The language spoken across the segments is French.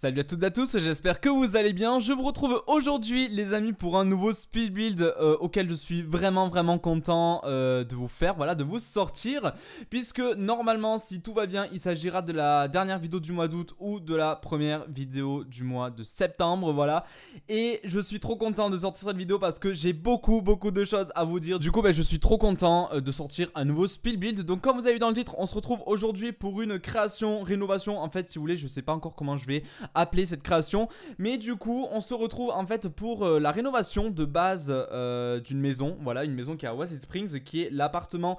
Salut à toutes et à tous, j'espère que vous allez bien. Je vous retrouve aujourd'hui les amis pour un nouveau speed build euh, auquel je suis vraiment vraiment content euh, de vous faire, voilà, de vous sortir. Puisque normalement si tout va bien, il s'agira de la dernière vidéo du mois d'août ou de la première vidéo du mois de septembre, voilà. Et je suis trop content de sortir cette vidéo parce que j'ai beaucoup beaucoup de choses à vous dire. Du coup bah, je suis trop content euh, de sortir un nouveau speed build. Donc comme vous avez vu dans le titre, on se retrouve aujourd'hui pour une création, rénovation. En fait si vous voulez, je sais pas encore comment je vais appeler cette création. Mais du coup, on se retrouve en fait pour euh, la rénovation de base euh, d'une maison. Voilà, une maison qui est à Oasis Springs, qui est l'appartement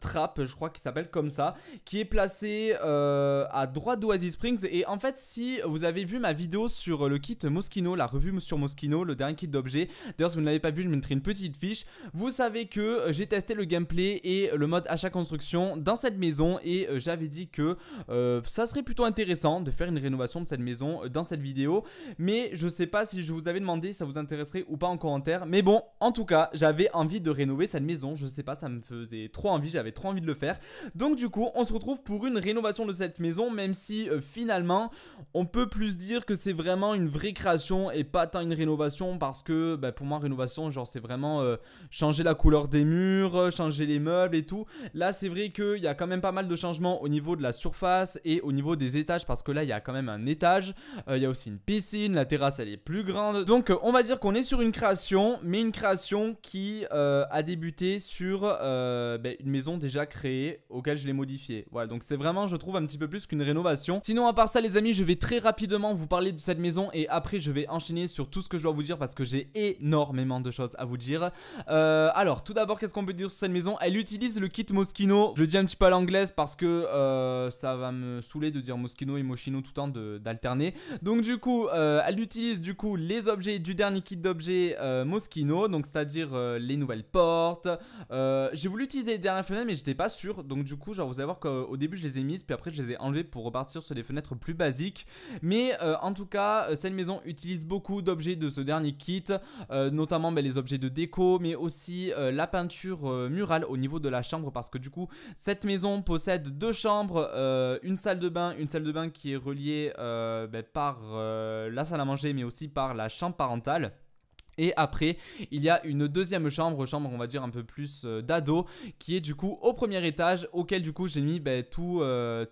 Trap, je crois qu'il s'appelle comme ça, qui est placé euh, à droite d'Oasis Springs. Et en fait, si vous avez vu ma vidéo sur le kit Moschino, la revue sur Moschino, le dernier kit d'objets, d'ailleurs, si vous ne l'avez pas vu, je mettrai une petite fiche. Vous savez que j'ai testé le gameplay et le mode achat construction dans cette maison et j'avais dit que ça serait plutôt intéressant de faire une rénovation de maison euh, dans cette vidéo. Mais je sais pas si je vous avais demandé ça vous intéresserait ou pas en commentaire. Mais bon, en tout cas, j'avais envie de rénover cette maison. Je sais pas, ça me faisait trop envie, j'avais trop envie de le faire. Donc du coup, on se retrouve pour une rénovation de cette maison, même si euh, finalement, on peut plus dire que c'est vraiment une vraie création et pas tant une rénovation parce que bah, pour moi, rénovation, genre c'est vraiment euh, changer la couleur des murs, changer les meubles et tout. Là, c'est vrai qu'il y a quand même pas mal de changements au niveau de la surface et au niveau des étages parce que là, il y a quand même un étage il euh, y a aussi une piscine, la terrasse elle est plus grande. Donc euh, on va dire qu'on est sur une création, mais une création qui euh, a débuté sur ben, une maison déjà créée auquel je l'ai modifiée. Voilà, donc c'est vraiment je trouve un petit peu plus qu'une rénovation. Sinon à part ça les amis, je vais très rapidement vous parler de cette maison et après je vais enchaîner sur tout ce que je dois vous dire parce que j'ai énormément de choses à vous dire. alors tout d'abord qu'est-ce qu'on peut dire sur cette maison Elle utilise le kit Moschino. Je dis un petit peu à l'anglaise parce que ça va me saouler de dire Moschino et Moschino tout le temps alterner. Donc du coup, euh, elle utilise du coup les objets du dernier kit d'objets euh, Moschino, donc c'est-à-dire euh, les nouvelles portes. j'ai voulu utiliser les dernières fenêtres mais j'étais pas sûr. Donc du coup, genre vous allez voir qu'au début je les ai mises, puis après je les ai enlevées pour repartir sur les fenêtres plus basiques. Mais en tout cas, cette maison utilise beaucoup d'objets de ce dernier kit, notamment ben, les objets de déco, mais aussi la peinture murale au niveau de la chambre parce que du coup, cette maison possède deux chambres, une salle de bain, une salle de bain qui est reliée euh, ben, par euh, la salle à manger, mais aussi par la chambre parentale. Et après, il y a une deuxième chambre, chambre on va dire un peu plus euh, d'ado, qui est du coup au premier étage, auquel du coup j'ai mis ben, tout,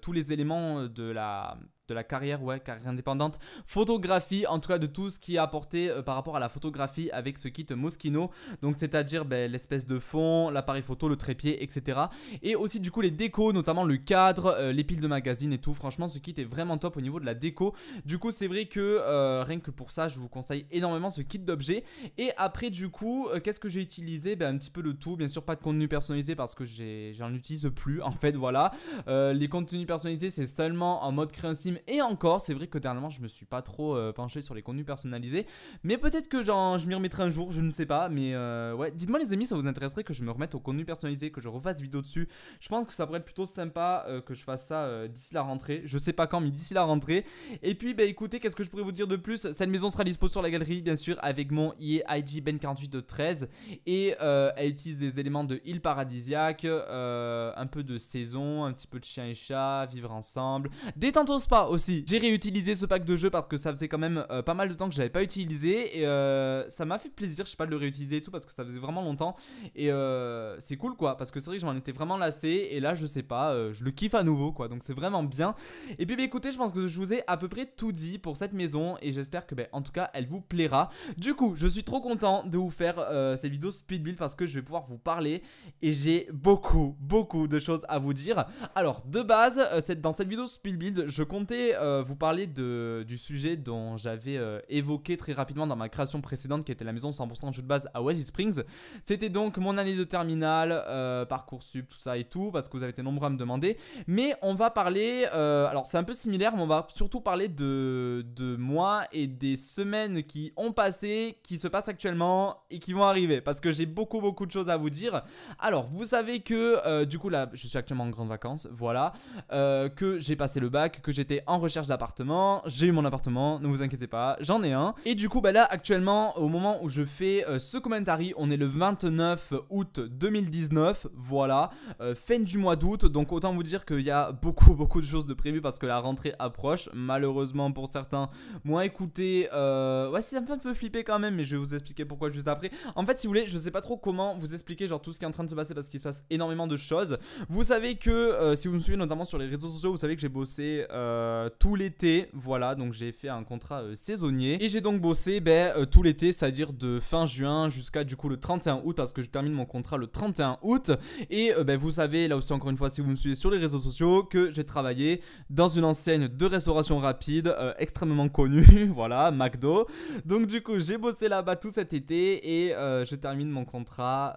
tous les éléments de la de la carrière, ouais, carrière indépendante, photographie, en tout cas de tout ce qui est apporté euh, par rapport à la photographie avec ce kit Moschino. Donc c'est-à-dire ben, l'espèce de fond, l'appareil photo, le trépied, etc. Et aussi du coup les décos, notamment le cadre, euh, les piles de magazines et tout. Franchement, ce kit est vraiment top au niveau de la déco. Du coup, c'est vrai que euh, rien que pour ça, je vous conseille énormément ce kit d'objets. Et après, du coup, qu'est-ce que j'ai utilisé ben, Un petit peu le tout, bien sûr, pas de contenu personnalisé parce que j'en utilise plus en fait. Voilà, les contenus personnalisés, c'est seulement en mode sim et encore, c'est vrai que dernièrement, je me suis pas trop euh, penché sur les contenus personnalisés. Mais peut-être que genre, je m'y remettrai un jour, je ne sais pas. Mais euh, ouais, dites-moi les amis, ça vous intéresserait que je me remette au contenu personnalisés que je refasse vidéo dessus. Je pense que ça pourrait être plutôt sympa euh, que je fasse ça d'ici la rentrée. Je sais pas quand, mais d'ici la rentrée. Et puis, bah écoutez, qu'est-ce que je pourrais vous dire de plus Cette maison sera dispo sur la galerie, bien sûr, avec mon IG Ben 48 de 13. Et elle utilise des éléments de île paradisiaque, un peu de saison, un petit peu de chien et chat, vivre ensemble. Détente au spa aussi. J'ai réutilisé ce pack de jeu parce que ça faisait quand même euh, pas mal de temps que je l'avais pas utilisé. Et euh, ça m'a fait plaisir, je sais pas, de le réutiliser et tout parce que ça faisait vraiment longtemps. Et euh, c'est cool quoi, parce que c'est vrai que je étais vraiment lassé. Et là, je sais pas, je le kiffe à nouveau quoi. Donc c'est vraiment bien. Et puis bah, écoutez, je pense que je vous ai à peu près tout dit pour cette maison. Et j'espère que bah, en tout cas, elle vous plaira. Du coup, je suis trop content de vous faire cette vidéo speed build parce que je vais pouvoir vous parler. Et j'ai beaucoup, beaucoup de choses à vous dire. Alors, de base, dans cette vidéo speed build, je comptais euh, vous parler de, du sujet dont j'avais euh, évoqué très rapidement dans ma création précédente qui était la maison 100% jeu de base à Oasis Springs. C'était donc mon année de terminale, parcours euh, Parcoursup, tout ça et tout, parce que vous avez été nombreux à me demander. Mais on va parler, alors c'est un peu similaire, mais on va surtout parler de, de moi et des semaines qui ont passé, qui se passent actuellement et qui vont arriver, parce que j'ai beaucoup beaucoup de choses à vous dire. Alors, vous savez que du coup là, je suis actuellement en grande vacances, voilà, que j'ai passé le bac, que j'étais en recherche d'appartement, j'ai eu mon appartement, ne vous inquiétez pas, j'en ai un. Et du coup, bah là, actuellement, au moment où je fais euh, ce commentary, on est le 29 août 2019, voilà, euh, fin du mois d'août, donc autant vous dire qu'il y a beaucoup, beaucoup de choses de prévues parce que la rentrée approche, malheureusement pour certains. Moi, écoutez, euh, ouais, c'est un peu, un peu flippé quand même, mais je vais vous expliquer pourquoi juste après. En fait, si vous voulez, je sais pas trop comment vous expliquer, genre tout ce qui est en train de se passer parce qu'il se passe énormément de choses. Vous savez que, euh, si vous me suivez notamment sur les réseaux sociaux, vous savez que j'ai bossé. Euh, euh, tout l'été. Voilà, donc j'ai fait un contrat euh, saisonnier. Et j'ai donc bossé ben, euh, tout l'été, c'est-à-dire de fin juin jusqu'à du coup le 31 août, parce que je termine mon contrat le 31 août. Et ben, vous savez, là aussi encore une fois, si vous me suivez sur les réseaux sociaux, que j'ai travaillé dans une enseigne de restauration rapide extrêmement connue, voilà, McDo. Donc du coup, j'ai bossé là-bas tout cet été et je termine mon contrat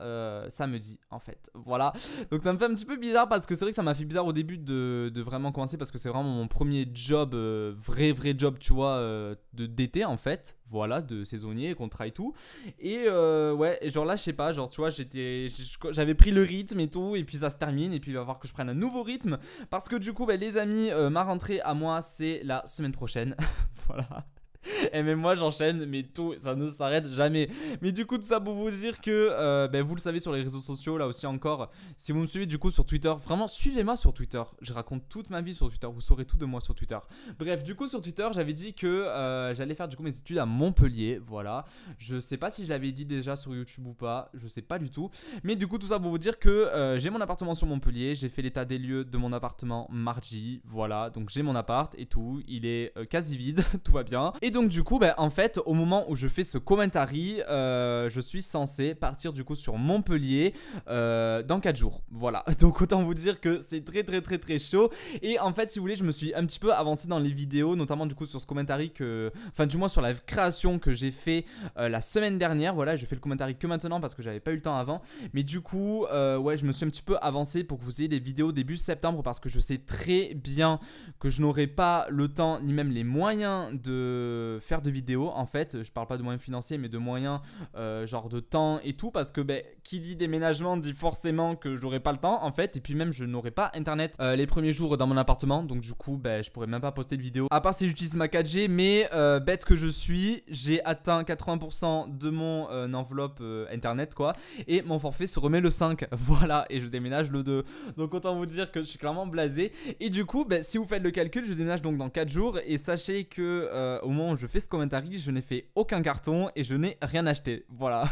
samedi en fait. Voilà. Donc ça me fait un petit peu bizarre parce que c'est vrai que ça m'a fait bizarre au début de, de vraiment commencer parce que c'est vraiment mon premier job, euh, vrai vrai job, tu vois, euh, de d'été en fait, voilà, de saisonnier, contrat et tout. Et euh, ouais, genre là, je sais pas, genre tu vois, j'étais, j'avais pris le rythme et tout, et puis ça se termine, et puis il va falloir que je prenne un nouveau rythme, parce que du coup, bah, les amis, ma rentrée à moi, c'est la semaine prochaine, voilà. Et eh, même moi j'enchaîne, mais tout, ça ne s'arrête jamais. Mais du coup, tout ça pour vous dire que euh, ben, vous le savez sur les réseaux sociaux, là aussi encore, si vous me suivez du coup sur Twitter, vraiment suivez-moi sur Twitter. Je raconte toute ma vie sur Twitter, vous saurez tout de moi sur Twitter. Bref, du coup sur Twitter, j'avais dit que euh, j'allais faire du coup mes études à Montpellier, voilà. Je sais pas si je l'avais dit déjà sur YouTube ou pas, je sais pas du tout. Mais du coup, tout ça pour vous dire que euh, j'ai mon appartement sur Montpellier, j'ai fait l'état des lieux de mon appartement mardi, voilà. Donc j'ai mon appart et tout, il est quasi vide, tout va bien donc du coup, bah, en fait, au moment où je fais ce commentary euh, je suis censé partir du coup sur Montpellier euh, dans 4 jours. Voilà, donc autant vous dire que c'est très très très très chaud. Et en fait, si vous voulez, je me suis un petit peu avancé dans les vidéos, notamment du coup sur ce commentary que, enfin du moins sur la création que j'ai fait euh, la semaine dernière. Voilà, je fais le commentary que maintenant parce que j'avais pas eu le temps avant. Mais du coup, ouais, je me suis un petit peu avancé pour que vous ayez des vidéos début septembre parce que je sais très bien que je n'aurai pas le temps ni même les moyens de euh, faire de vidéos, en fait, je parle pas de moyens financiers, mais de moyens euh, genre de temps et tout, parce que ben, qui dit déménagement dit forcément que j'aurai pas le temps, en fait, et puis même je n'aurai pas internet euh, les premiers jours dans mon appartement, donc du coup, ben, je pourrais même pas poster de vidéo à part si j'utilise ma 4G, mais bête que je suis, j'ai atteint 80% de mon enveloppe internet, quoi, et mon forfait se remet le 5, voilà, et je déménage le 2. Donc autant vous dire que je suis clairement blasé, et du coup, ben, si vous faites le calcul, je déménage donc dans 4 jours, et sachez que au moins je fais ce commentary, je n'ai fait aucun carton et je n'ai rien acheté. Voilà.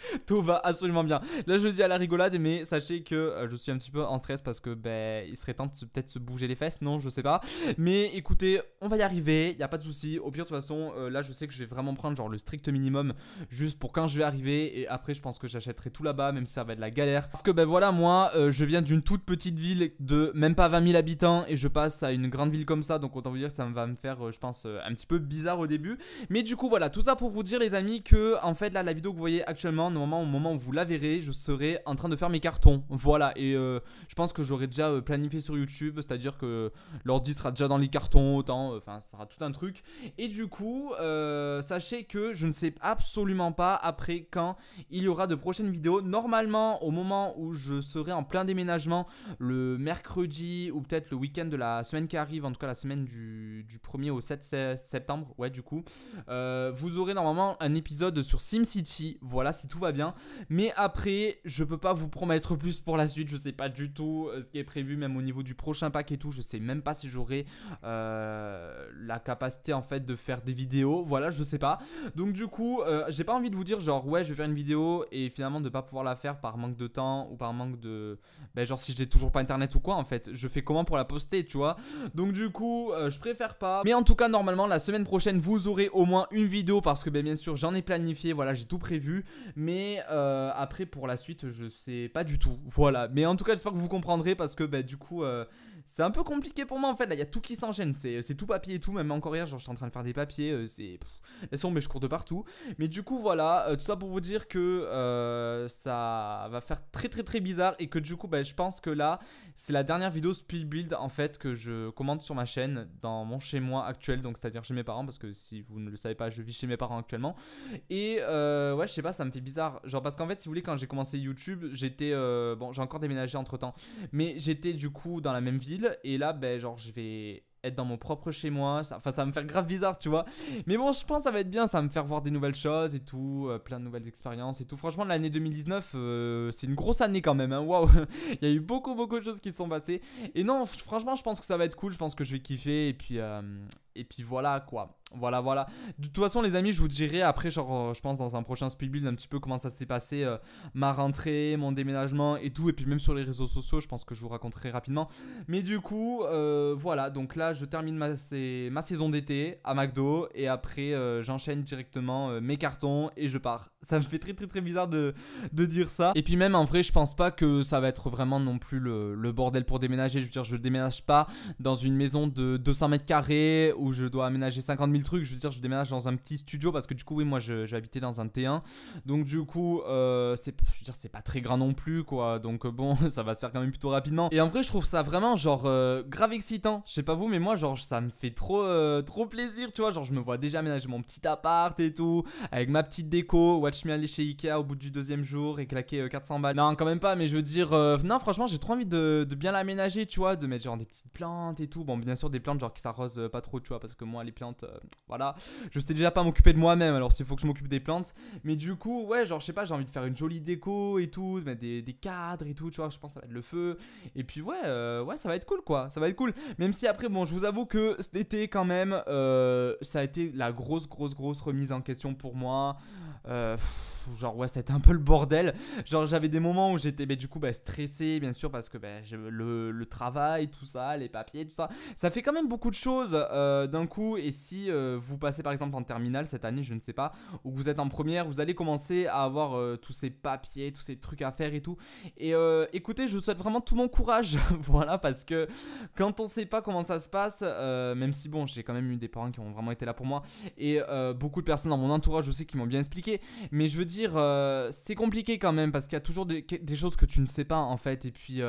Tout va absolument bien. Là, je le dis à la rigolade, mais sachez que euh, je suis un petit peu en stress parce que ben, il serait temps de peut-être se bouger les fesses. Non, je sais pas. Mais écoutez, on va y arriver. Il a pas de souci. Au pire, de toute façon, euh, là, je sais que je vais vraiment prendre genre le strict minimum juste pour quand je vais arriver. Et après, je pense que j'achèterai tout là-bas, même si ça va être de la galère. Parce que ben voilà, moi, euh, je viens d'une toute petite ville de même pas 20 000 habitants et je passe à une grande ville comme ça. Donc autant vous dire que ça va me faire, je pense, un petit peu bizarre au début. Mais du coup, voilà, tout ça pour vous dire, les amis, que en fait, là, la vidéo que vous voyez actuellement au moment, au moment où vous la verrez, je serai en train de faire mes cartons. Voilà, et euh, je pense que j'aurai déjà euh, planifié sur YouTube, c'est-à-dire que l'ordi sera déjà dans les cartons, autant, euh, enfin, ça sera tout un truc. Et du coup, sachez que je ne sais absolument pas après quand il y aura de prochaines vidéos. Normalement, au moment où je serai en plein déménagement, le mercredi ou peut-être le week-end de la semaine qui arrive, en tout cas la semaine du, 1er au 7 septembre, ouais, du coup, vous aurez normalement un épisode sur SimCity. Voilà, c'est tout va bien. Mais après, je peux pas vous promettre plus pour la suite. Je sais pas du tout euh, ce qui est prévu, même au niveau du prochain pack et tout. Je sais même pas si j'aurai euh, la capacité en fait de faire des vidéos. Voilà, je sais pas. Donc du coup, euh, j'ai pas envie de vous dire genre ouais, je vais faire une vidéo et finalement de pas pouvoir la faire par manque de temps ou par manque de, ben genre si j'ai toujours pas internet ou quoi en fait. Je fais comment pour la poster, tu vois Donc du coup, je préfère pas. Mais en tout cas, normalement, la semaine prochaine, vous aurez au moins une vidéo parce que ben, bien sûr, j'en ai planifié. Voilà, j'ai tout prévu. Mais mais euh, après, pour la suite, je sais pas du tout. Voilà. Mais en tout cas, j'espère que vous comprendrez parce que bah, du coup, euh, c'est un peu compliqué pour moi en fait. Là, il y a tout qui s'enchaîne. C'est euh, tout papier et tout. Même encore hier, genre, je suis en train de faire des papiers. Euh, c'est. Elles sont, mais je cours de partout. Mais du coup, voilà. Euh, tout ça pour vous dire que ça va faire très très très bizarre. Et que du coup, bah, je pense que là, c'est la dernière vidéo speed build en fait que je commande sur ma chaîne dans mon chez moi actuel. Donc, c'est-à-dire chez mes parents. Parce que si vous ne le savez pas, je vis chez mes parents actuellement. Et ouais, je sais pas, ça me fait bizarre. Genre, parce qu'en fait, si vous voulez, quand j'ai commencé YouTube, j'étais. bon, j'ai encore déménagé entre temps. Mais j'étais du coup dans la même ville et là, ben, genre, je vais être dans mon propre chez moi. Ça, enfin, ça va me faire grave bizarre, tu vois. Mais bon, je pense que ça va être bien. Ça va me faire voir des nouvelles choses et tout, euh, plein de nouvelles expériences et tout. Franchement, l'année 2019, euh, c'est une grosse année quand même. Hein. Waouh, il y a eu beaucoup, beaucoup de choses qui se sont passées. Et non, franchement, je pense que ça va être cool. Je pense que je vais kiffer. Et puis, euh, et puis voilà quoi. Voilà, voilà. De toute façon, les amis, je vous dirai après, genre, euh, je pense dans un prochain speed build, un petit peu comment ça s'est passé, euh, ma rentrée, mon déménagement et tout. Et puis même sur les réseaux sociaux, je pense que je vous raconterai rapidement. Mais du coup, euh, voilà. Donc là, je termine ma, saison d'été à McDo. Et après, j'enchaîne directement mes cartons et je pars. Ça me fait très, très, très bizarre de, dire ça. Et puis même, en vrai, je pense pas que ça va être vraiment non plus le, le bordel pour déménager. Je veux dire, je déménage pas dans une maison de 200 mètres carrés où je dois aménager 50 000 trucs. Je veux dire, je déménage dans un petit studio parce que du coup, oui, moi, je habiter dans un T1. Donc, du coup, euh, c'est, je veux dire, c'est pas très grand non plus, quoi. Donc, euh, bon, ça va se faire quand même plutôt rapidement. Et en vrai, je trouve ça vraiment, genre, euh, grave excitant. Je sais pas vous, mais moi, genre, ça me fait trop, trop plaisir, tu vois. Genre, je me vois déjà aménager mon petit appart et tout, avec ma petite déco. Watch me aller chez Ikea au bout du deuxième jour et claquer 400 balles. Non, quand même pas, mais je veux dire, non, franchement, j'ai trop envie de, bien l'aménager, tu vois, de mettre genre des petites plantes et tout. Bon, bien sûr, des plantes, genre, qui s'arrosent pas trop, parce que moi, les plantes, euh, voilà, je sais déjà pas m'occuper de moi-même, alors s'il faut que je m'occupe des plantes. Mais du coup, ouais, genre, je sais pas, j'ai envie de faire une jolie déco et tout, mettre des, cadres et tout, tu vois, je pense que ça va être le feu. Et puis, ouais, euh, ouais, ça va être cool, quoi, ça va être cool. Même si après, bon, je vous avoue que cet été, quand même, euh, ça a été la grosse, grosse, grosse remise en question pour moi. genre, ouais, été un peu le bordel. Genre, j'avais des moments où j'étais, mais bah, du coup, bah, stressé, bien sûr, parce que bah, le, le travail, tout ça, les papiers, tout ça, ça fait quand même beaucoup de choses. Euh, euh, d'un coup. Et si euh, vous passez par exemple en terminale cette année, je ne sais pas, ou que vous êtes en première, vous allez commencer à avoir euh, tous ces papiers, tous ces trucs à faire et tout. Et écoutez, je vous souhaite vraiment tout mon courage, voilà, parce que quand on sait pas comment ça se passe, même si bon, j'ai quand même eu des parents qui ont vraiment été là pour moi, et beaucoup de personnes dans mon entourage aussi qui m'ont bien expliqué, mais je veux dire, c'est compliqué quand même, parce qu'il y a toujours des, des, choses que tu ne sais pas en fait, et puis...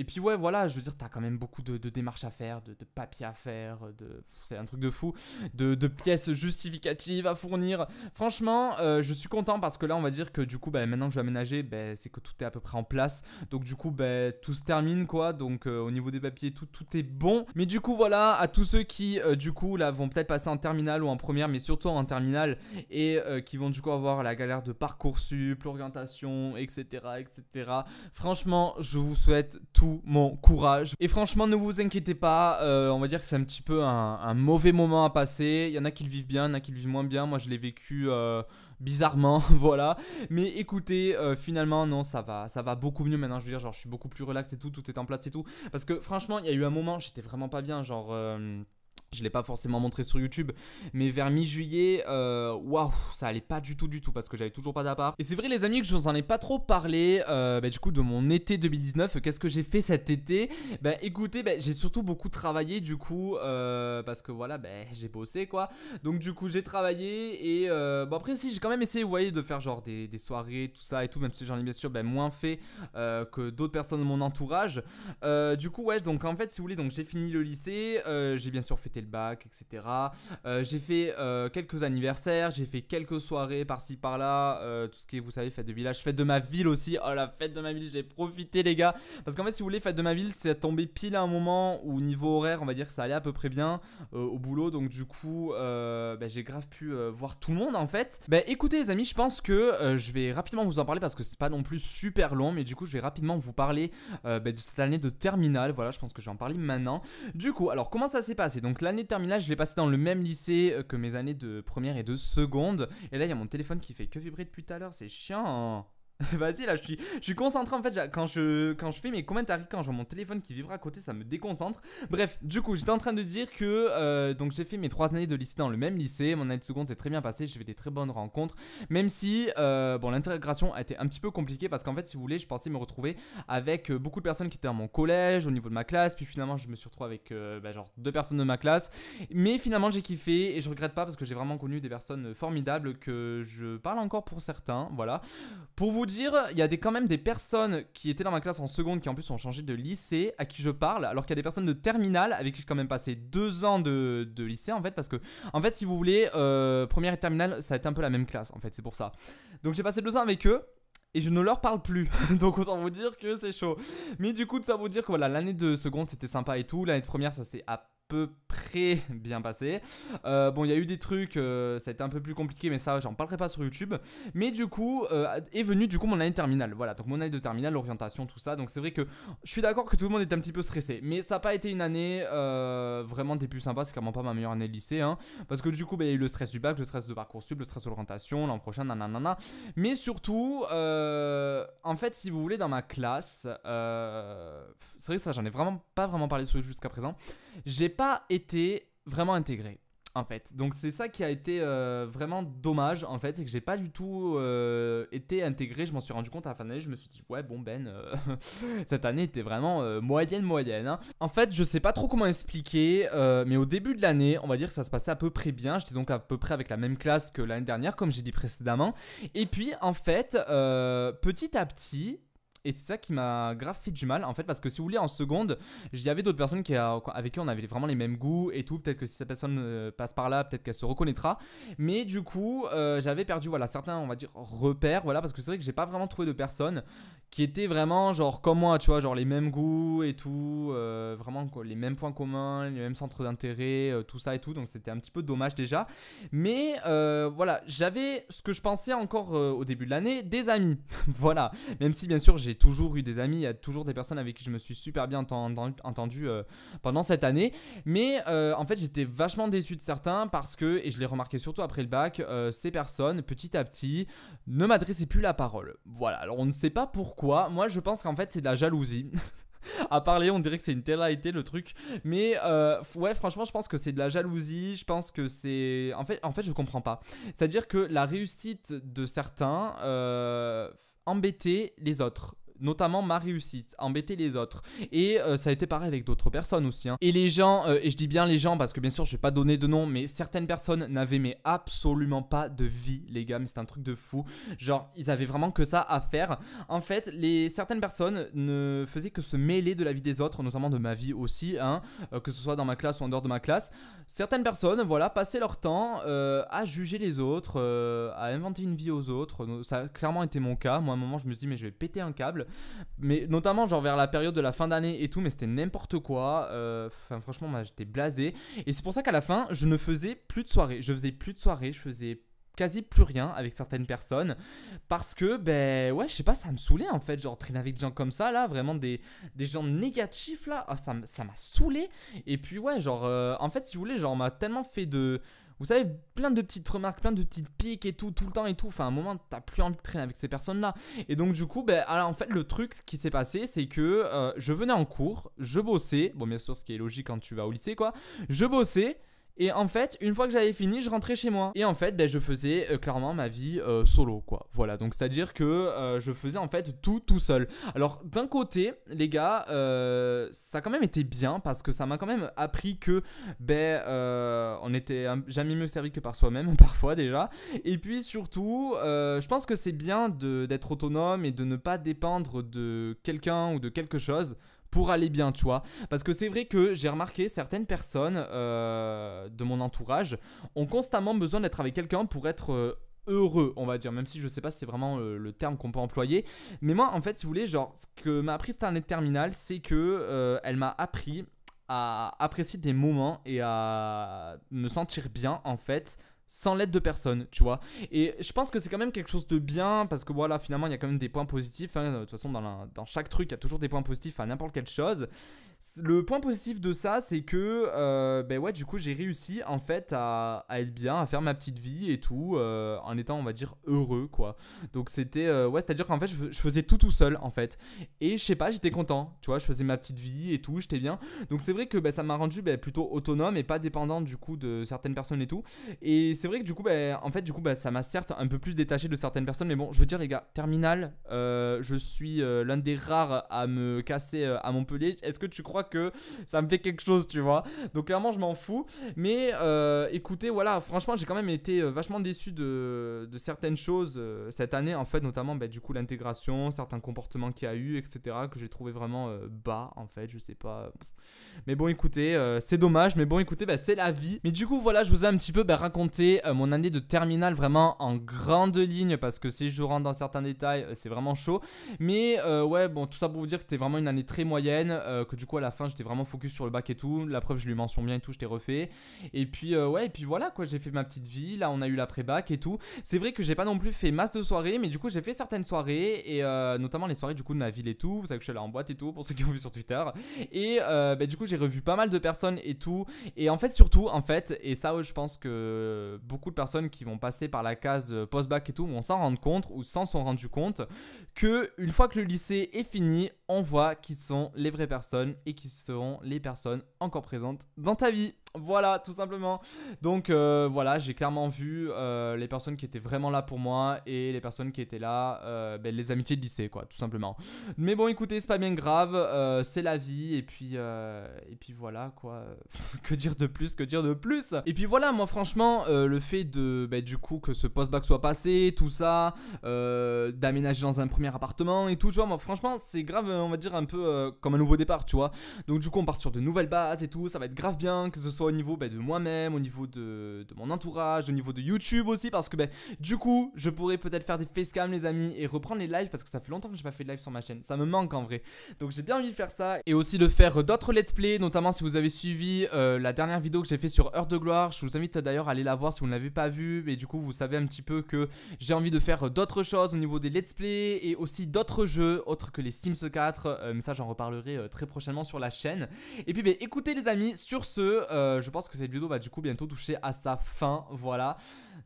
Et puis ouais, voilà, je veux dire, t'as quand même beaucoup de, démarches à faire, de, de papier à faire, de c'est un truc de fou, de, pièces justificatives à fournir. Franchement, euh, je suis content parce que là, on va dire que du coup, bah, maintenant que je vais aménager, bah, c'est que tout est à peu près en place. Donc du coup, bah, tout se termine quoi. Donc euh, au niveau des papiers, tout, tout est bon. Mais du coup, voilà, à tous ceux qui euh, du coup là vont peut-être passer en terminale ou en première, mais surtout en terminale et qui vont du coup avoir la galère de parcoursup, l'orientation, etc., etc. Franchement, je vous souhaite tout mon courage. Et franchement, ne vous inquiétez pas, euh, on va dire que c'est un petit peu un, mauvais moment à passer. Il y en a qui le vivent bien, il y en a qui le vivent moins bien. Moi, je l'ai vécu euh, bizarrement, voilà. Mais écoutez, euh, finalement, non, ça va, ça va beaucoup mieux maintenant. Je veux dire, genre, je suis beaucoup plus relax et tout, tout est en place et tout. Parce que franchement, il y a eu un moment, j'étais vraiment pas bien, genre. Je l'ai pas forcément montré sur YouTube, mais vers mi-juillet, euh, waouh, ça allait pas du tout du tout parce que j'avais toujours pas d'appart. Et c'est vrai les amis que je vous en ai pas trop parlé, euh, bah, du coup de mon été 2019, qu'est-ce que j'ai fait cet été Bah écoutez, bah, j'ai surtout beaucoup travaillé du coup, euh, parce que voilà, bah, j'ai bossé quoi. Donc du coup j'ai travaillé et bon après si j'ai quand même essayé, vous voyez, de faire genre des, des soirées, tout ça et tout, même si j'en ai bien sûr bah, moins fait que d'autres personnes de mon entourage. du coup ouais, donc en fait si vous voulez, donc j'ai fini le lycée, j'ai bien sûr fêté le bac, etc. Euh, j'ai fait euh, quelques anniversaires, j'ai fait quelques soirées par-ci par-là, euh, tout ce qui est, vous savez, fête de village, fête de ma ville aussi. Oh la fête de ma ville, j'ai profité les gars. Parce qu'en fait, si vous voulez, fête de ma ville, c'est tombé pile à un moment où niveau horaire, on va dire que ça allait à peu près bien au boulot. Donc du coup, ben, j'ai grave pu voir tout le monde en fait. Bah écoutez les amis, je pense que je vais rapidement vous en parler parce que c'est pas non plus super long, mais du coup, je vais rapidement vous parler ben, de cette année de terminale. Voilà, je pense que je vais en parler maintenant. Du coup, alors comment ça s'est passé Donc là, l'année de terminale, je l'ai passé dans le même lycée euh, que mes années de première et de seconde. Et là, il y a mon téléphone qui fait que vibrer depuis tout à l'heure, c'est chiant. Vas-y là, je suis, je suis concentré en fait. Quand je, quand je fais mes commentaires, quand j'ai mon téléphone qui vibre à côté, ça me déconcentre. Bref, du coup, j'étais en train de dire que euh, donc j'ai fait mes trois années de lycée dans le même lycée. Mon année de seconde s'est très bien passée. J'ai fait des très bonnes rencontres, même si euh, bon l'intégration a été un petit peu compliquée parce qu'en fait, si vous voulez, je pensais me retrouver avec euh, beaucoup de personnes qui étaient à mon collège, au niveau de ma classe. Puis finalement, je me suis retrouvé avec bah, genre deux personnes de ma classe. Mais finalement, j'ai kiffé et je regrette pas parce que j'ai vraiment connu des personnes formidables que je parle encore pour certains. Voilà. Pour vous dire, il y a des, quand même des personnes qui étaient dans ma classe en seconde qui en plus ont changé de lycée à qui je parle, alors qu'il y a des personnes de terminale avec qui j'ai quand même passé deux ans de, lycée en fait, parce que en fait, si vous voulez, euh, première et terminale, ça a été un peu la même classe en fait, c'est pour ça. Donc j'ai passé deux ans avec eux. Et je ne leur parle plus, donc autant vous dire que c'est chaud. Mais du coup, ça vous dire que voilà, l'année de seconde c'était sympa et tout, l'année de première ça s'est à peu près bien passé. Euh, bon, il y a eu des trucs, euh, ça a été un peu plus compliqué, mais ça, j'en parlerai pas sur YouTube. Mais du coup, euh, est venu du coup mon année terminale. Voilà, donc mon année de terminale, l'orientation, tout ça. Donc c'est vrai que je suis d'accord que tout le monde est un petit peu stressé, mais ça n'a pas été une année vraiment des plus sympas. C'est clairement pas ma meilleure année de lycée, hein, parce que du coup, bah, il y a eu le stress du bac, le stress de parcours sup, le stress de l'orientation, l'an prochain, nanana. Mais surtout, en fait, si vous voulez, dans ma classe, c'est vrai que ça, j'en ai vraiment pas vraiment parlé jusqu'à présent j'ai pas été vraiment intégré. En fait, donc c'est ça qui a été euh, vraiment dommage. En fait, c'est que j'ai pas du tout euh, été intégré. Je m'en suis rendu compte à la fin de l'année. Je me suis dit ouais bon Ben, euh, cette année était vraiment moyenne moyenne. Hein. En fait, je sais pas trop comment expliquer, mais au début de l'année, on va dire que ça se passait à peu près bien. J'étais donc à peu près avec la même classe que l'année dernière, comme j'ai dit précédemment. Et puis en fait, petit à petit, et c'est ça qui m'a grave fait du mal en fait parce que si vous voulez en seconde, il y avait d'autres personnes qui avec qui on avait vraiment les mêmes goûts et tout. Peut-être que si cette personne euh, passe par là, peut-être qu'elle se reconnaîtra. Mais du coup, euh, j'avais perdu voilà certains on va dire repères voilà parce que c'est vrai que j'ai pas vraiment trouvé de personnes qui étaient vraiment genre comme moi, tu vois, genre les mêmes goûts et tout, euh, vraiment les mêmes points communs, les mêmes centres d'intérêt, tout ça et tout. Donc c'était un petit peu dommage déjà. Mais voilà, j'avais ce que je pensais encore au début de l'année, des amis. voilà, même si bien sûr j'ai toujours eu des amis, il y a toujours des personnes avec qui je me suis super bien entendu euh, pendant cette année. Mais euh, en fait, j'étais vachement déçu de certains parce que, et je l'ai remarqué surtout après le bac, euh, ces personnes, petit à petit, ne m'adressaient plus la parole. Voilà, alors on ne sait pas pourquoi. Moi, je pense qu'en fait, c'est de la jalousie. à parler, on dirait que c'est une télé le truc. Mais ouais, franchement, je pense que c'est de la jalousie. Je pense que c'est. En fait, en fait, je comprends pas. C'est à dire que la réussite de certains embêtait les autres notamment ma réussite, embêter les autres. Et euh, ça a été pareil avec d'autres personnes aussi. Hein. Et les gens, euh, et je dis bien les gens parce que bien sûr je vais pas donner de nom, mais certaines personnes n'avaient mais absolument pas de vie, les gars, mais c'est un truc de fou. Genre ils avaient vraiment que ça à faire. En fait, les certaines personnes ne faisaient que se mêler de la vie des autres, notamment de ma vie aussi, hein, euh, que ce soit dans ma classe ou en dehors de ma classe. Certaines personnes, voilà, passaient leur temps à juger les autres, à inventer une vie aux autres. Ça a clairement été mon cas. Moi, à un moment, je me suis dit mais je vais péter un câble. Mais notamment, genre vers la période de la fin d'année et tout, mais c'était n'importe quoi. Euh, franchement, moi j'étais blasé. Et c'est pour ça qu'à la fin, je ne faisais plus de soirée. Je faisais plus de soirée, je faisais quasi plus rien avec certaines personnes parce que ben ouais je sais pas ça me saoulait en fait genre traîner avec des gens comme ça là vraiment des, des gens négatifs là ah, ça m'a saoulé et puis ouais genre euh, en fait si vous voulez genre m'a tellement fait de vous savez, plein de petites remarques, plein de petites piques et tout, tout le temps et tout. Enfin, à un moment, t'as plus envie de traîner avec ces personnes-là. Et donc, du coup, ben, alors, en fait, le truc qui s'est passé, c'est que euh, je venais en cours, je bossais. Bon, bien sûr, ce qui est logique quand tu vas au lycée, quoi. Je bossais. Et en fait, une fois que j'avais fini, je rentrais chez moi. Et en fait, ben, je faisais euh, clairement ma vie euh, solo, quoi. Voilà, donc c'est-à-dire que euh, je faisais en fait tout tout seul. Alors d'un côté, les gars, ça quand même était bien parce que ça m'a quand même appris que ben on était jamais mieux servi que par soi-même parfois déjà. Et puis surtout, je pense que c'est bien d'être autonome et de ne pas dépendre de quelqu'un ou de quelque chose pour aller bien, tu vois. Parce que c'est vrai que j'ai remarqué certaines personnes euh, de mon entourage ont constamment besoin d'être avec quelqu'un pour être euh, heureux, on va dire, même si je sais pas si c'est vraiment euh, le terme qu'on peut employer. Mais moi, en fait, si vous voulez, genre, ce que m'a appris cette année de terminale, c'est que elle m'a appris à apprécier des moments et à me sentir bien, en fait, sans l'aide de personne, tu vois. Et je pense que c'est quand même quelque chose de bien parce que voilà, finalement, il y a quand même des points positifs. Hein. De toute façon, dans, chaque truc, il y a toujours des points positifs à n'importe quelle chose. Le point positif de ça, c'est que, euh, ben ouais, du coup, j'ai réussi en fait à, être bien, à faire ma petite vie et tout, euh, en étant, on va dire, heureux, quoi. Donc c'était, euh, ouais, c'est-à-dire qu'en fait, je, faisais tout tout seul, en fait. Et je sais pas, j'étais content, tu vois, je faisais ma petite vie et tout, j'étais bien. Donc c'est vrai que ben, ça m'a rendu ben, plutôt autonome et pas dépendant du coup de certaines personnes et tout. Et c'est vrai que du coup, bah, en fait, du coup, bah, ça m'a certes un peu plus détaché de certaines personnes, mais bon, je veux dire, les gars, terminal, euh, je suis euh, l'un des rares à me casser euh, à Montpellier. Est-ce que tu crois que ça me fait quelque chose, tu vois Donc clairement, je m'en fous. Mais écoutez, voilà, franchement, j'ai quand même été vachement déçu de, certaines choses cette année, en fait, notamment, bah, du coup, l'intégration, certains comportements qu'il y a eu, etc., que j'ai trouvé vraiment bas, en fait, je sais pas. Mais bon, écoutez, euh, c'est dommage, mais bon, écoutez, bah, c'est la vie. Mais du coup, voilà, je vous ai un petit peu bah, raconté euh, mon année de terminale vraiment en grande ligne, parce que si je rentre dans certains détails, euh, c'est vraiment chaud. Mais ouais, bon, tout ça pour vous dire que c'était vraiment une année très moyenne, que du coup, à la fin, j'étais vraiment focus sur le bac et tout. La preuve, je lui mentionne bien et tout, je t'ai refait. Et puis, ouais, et puis voilà, quoi, j'ai fait ma petite vie, là, on a eu l'après-bac et tout. C'est vrai que j'ai pas non plus fait masse de soirées, mais du coup, j'ai fait certaines soirées, et notamment les soirées du coup de ma ville et tout. Vous savez que je suis là en boîte et tout, pour ceux qui ont vu sur Twitter. Et bah, du coup, j'ai revu pas mal de personnes et tout. Et en fait, surtout, en fait, et ça, je pense que beaucoup de personnes qui vont passer par la case euh, post-bac et tout vont s'en rendre compte ou s'en sont rendu compte que une fois que le lycée est fini, on voit qui sont les vraies personnes et qui sont les personnes encore présentes dans ta vie. Voilà, tout simplement. Donc euh, voilà, j'ai clairement vu euh, les personnes qui étaient vraiment là pour moi et les personnes qui étaient là, euh, ben, les amitiés de lycée, quoi, tout simplement. Mais bon, écoutez, c'est pas bien grave, c'est la vie et puis et puis voilà quoi. que dire de plus, que dire de plus. Et puis voilà, moi franchement, le fait de ben, du coup que ce post-bac soit passé, tout ça, d'aménager dans un premier appartement et tout, tu vois, moi franchement, c'est grave, on va dire un peu comme un nouveau départ, tu vois. Donc du coup, on part sur de nouvelles bases et tout, ça va être grave bien que ce soit soit au niveau bah, de moi-même, au niveau de, mon entourage, au niveau de YouTube aussi, parce que bah, du coup, je pourrais peut-être faire des facecams, les amis, et reprendre les lives, parce que ça fait longtemps que j'ai pas fait de live sur ma chaîne. Ça me manque en vrai. Donc j'ai bien envie de faire ça, et aussi de faire d'autres let's play, notamment si vous avez suivi euh, la dernière vidéo que j'ai fait sur Heure de Gloire. Je vous invite d'ailleurs à aller la voir si vous ne l'avez pas vue, Et du coup, vous savez un petit peu que j'ai envie de faire d'autres choses au niveau des let's play, et aussi d'autres jeux, autres que les Sims 4, euh, mais ça, j'en reparlerai euh, très prochainement sur la chaîne. Et puis, bah, écoutez, les amis, sur ce euh, je pense que cette vidéo va du coup bientôt toucher à sa fin, voilà.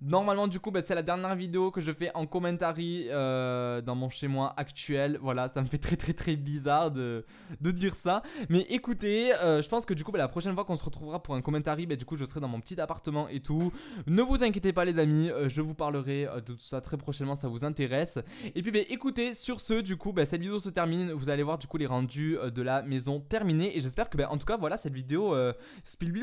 Normalement du coup bah, c'est la dernière vidéo que je fais en commentary euh, dans mon chez moi actuel, voilà ça me fait très très très bizarre de, dire ça. Mais écoutez, euh, je pense que du coup bah, la prochaine fois qu'on se retrouvera pour un commentary, bah, du coup je serai dans mon petit appartement et tout. Ne vous inquiétez pas les amis, je vous parlerai de tout ça très prochainement, ça vous intéresse. Et puis écoutez, sur ce du coup cette vidéo se termine, vous allez voir du coup les rendus de la maison terminée et j'espère que en tout cas voilà cette vidéo euh,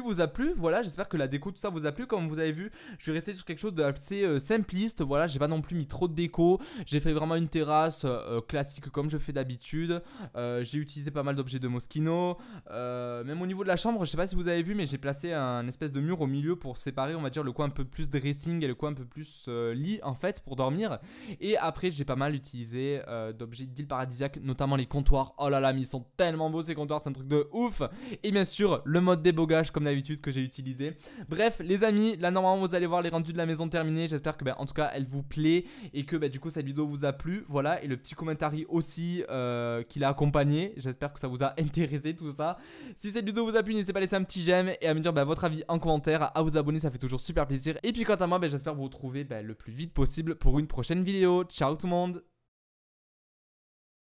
vous a plu. Voilà, j'espère que la déco, tout ça vous a plu. Comme vous avez vu, je suis resté sur quelque chose d'assez euh, simpliste. Voilà, j'ai pas non plus mis trop de déco. J'ai fait vraiment une terrasse euh, euh, classique comme je fais d'habitude. j'ai utilisé pas mal d'objets de Moschino. même au niveau de la chambre, je sais pas si vous avez vu, mais j'ai placé un espèce de mur au milieu pour séparer, on va dire, le coin un peu plus dressing et le coin un peu plus lit en fait pour dormir. Et après, j'ai pas mal utilisé d'objets d'île paradisiaque, notamment les comptoirs. Oh là là, mais ils sont tellement beaux ces comptoirs, c'est un truc de ouf. Et bien sûr, le mode débogage comme d'habitude que j'ai utilisé. Bref, les amis, là normalement vous allez voir les rendus de la maison terminés. J'espère que bah, en tout cas elle vous plaît et que bah, du coup cette vidéo vous a plu. Voilà, et le petit commentaire aussi euh, qui l'a accompagné. J'espère que ça vous a intéressé tout ça. Si cette vidéo vous a plu, n'hésitez pas à laisser un petit j'aime et à me dire bah, votre avis en commentaire, à vous abonner, ça fait toujours super plaisir. Et puis quant à moi, j'espère vous retrouver le plus vite possible pour une prochaine vidéo. Ciao tout le monde